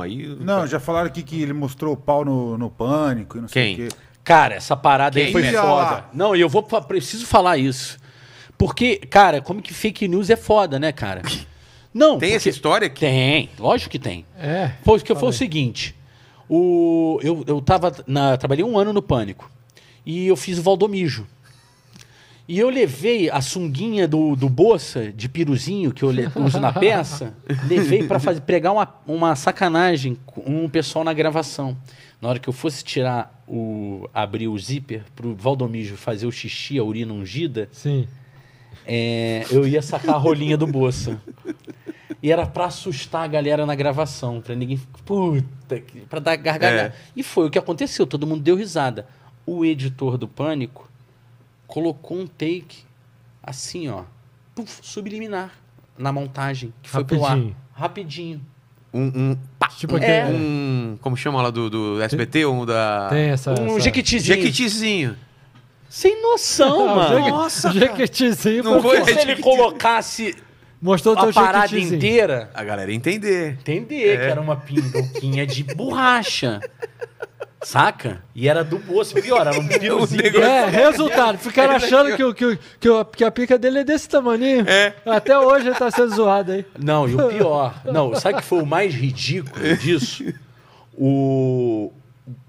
aí. Não, já falaram aqui que ele mostrou o pau no, no pânico e não Quem? sei o quê. Cara, essa parada Quem aí foi foda. Não, eu vou preciso falar isso. Porque, cara, como que fake news é foda, né, cara? Não. Tem essa história aqui? Tem, lógico que tem. É. que foi o seguinte: o, eu, eu tava na, trabalhei um ano no Pânico. E eu fiz o Valdomijo. E eu levei a sunguinha do, do Bossa, de piruzinho, que eu uso na peça, levei para pregar uma, uma sacanagem com um pessoal na gravação. Na hora que eu fosse tirar o. abrir o zíper pro Valdomiro fazer o xixi, a urina ungida, Sim. É, eu ia sacar a rolinha do Bolsa. E era pra assustar a galera na gravação, pra ninguém. Puta, pra dar gargalhada. É. E foi o que aconteceu, todo mundo deu risada. O editor do Pânico colocou um take assim, ó, subliminar na montagem, que foi Rapidinho. pro ar. Rapidinho. Um, um pá, tipo um, é. um, como chama lá do, do SBT, um da Tem essa, um essa... jequitizinho. Jequitizinho. Sem noção, mano. Nossa, jequitizinho. Não foi se ele colocasse Mostrou a parada inteira. A galera entender. Entender é. que era uma pindoquinha de borracha. Saca? E era do bolso, pior, era um piruzinho. É, resultado, ficaram achando que, o- que, o- que, que a pica dele é desse tamaninho. É. Até hoje ele tá sendo zoado aí. Não, e o pior. Não, sabe que foi o mais ridículo disso? O,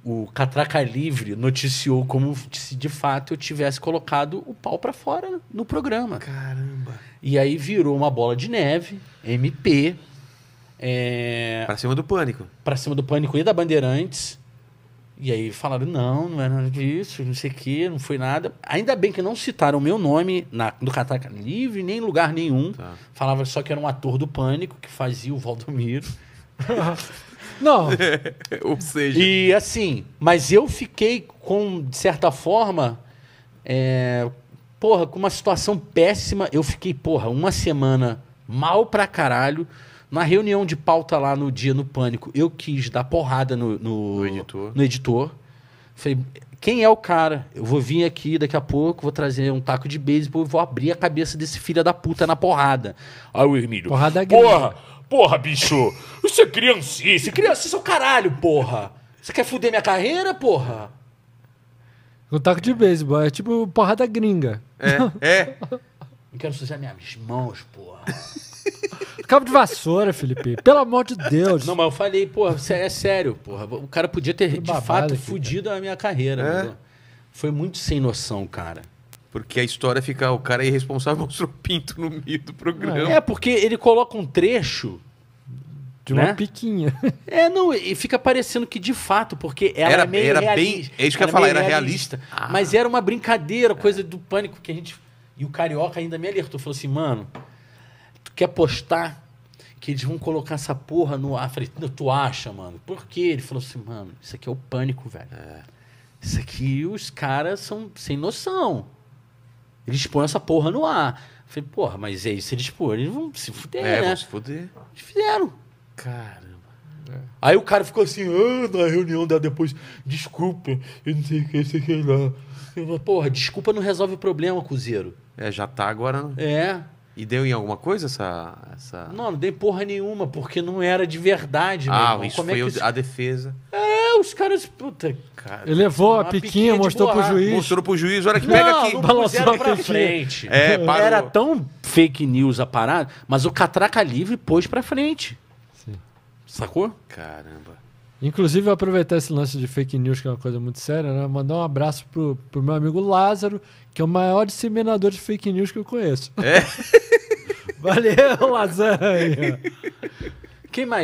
o Catraca Livre noticiou como se de fato eu tivesse colocado o pau para fora no programa. Caramba. E aí virou uma bola de neve, MP, é, Pra cima do pânico. pra cima do Pânico e da Bandeirantes. E aí falaram, não, não é nada disso, não sei o quê, não foi nada. Ainda bem que não citaram o meu nome na, no Catraca Livre, nem em lugar nenhum. Tá. Falava só que era um ator do Pânico, que fazia o Valdomiro. não. Ou seja... E assim, mas eu fiquei com, de certa forma, é, porra, com uma situação péssima. Eu fiquei, porra, uma semana mal pra caralho. Na reunião de pauta lá no dia no Pânico, eu quis dar porrada no, no, no editor. No editor. Falei, quem é o cara? Eu vou vir aqui daqui a pouco, vou trazer um taco de beisebol e vou abrir a cabeça desse filho da puta na porrada. Aí o Hermílio. Porrada grande. É porra! Porra, bicho! Isso é criança? isso é o caralho, porra! Você quer fuder minha carreira, porra? Um taco de beisebol, é tipo porrada gringa. É, é. Não quero sujar minhas mãos, porra cabo de vassoura, Felipe. Pelo amor de Deus. Não, mas eu falei, porra, é sério, porra. O cara podia ter, de fato, fudido a minha carreira. É? Foi muito sem noção, cara. Porque a história fica, o cara é irresponsável mostrou pinto no meio do programa. É, porque ele coloca um trecho de uma né? piquinha. É, não, e fica parecendo que de fato, porque ela era, é meio era realista. Bem, é isso que eu ia é falar, era realista. realista. Ah. Mas era uma brincadeira, coisa é. do pânico que a gente. E o carioca ainda me alertou, falou assim, mano, tu quer postar que eles vão colocar essa porra no ar. Ah, falei, tu acha, mano? Por quê? Ele falou assim, mano, isso aqui é o pânico, velho. É. Isso aqui os caras são sem noção. Eles põem essa porra no ar. falei, porra, mas é isso, eles põem, eles vão se fuder, é, né? vão se fuder. Eles fizeram. Caramba. É. Aí o cara ficou assim, ah, na reunião dela depois, desculpa, eu não sei o que, sei o que lá. Eu falei, porra, desculpa não resolve o problema, cozeiro. É, já tá agora. Né? É. E deu em alguma coisa essa, essa. Não, não dei porra nenhuma, porque não era de verdade. Ah, mesmo. isso Como é foi é que isso... a defesa. É, os caras. Puta, cara. Ele levou a piquinha, piquinha mostrou pro juiz. Mostrou pro juiz, olha que não, pega aqui. Não balançou pra frente. É, parou. Era tão fake news a parada, mas o Catraca Livre pôs pra frente. Sim. Sacou? Caramba. Inclusive, eu aproveitar esse lance de fake news, que é uma coisa muito séria, né? Mandar um abraço pro, pro meu amigo Lázaro, que é o maior disseminador de fake news que eu conheço. É? Valeu, Lázaro. Quem mais?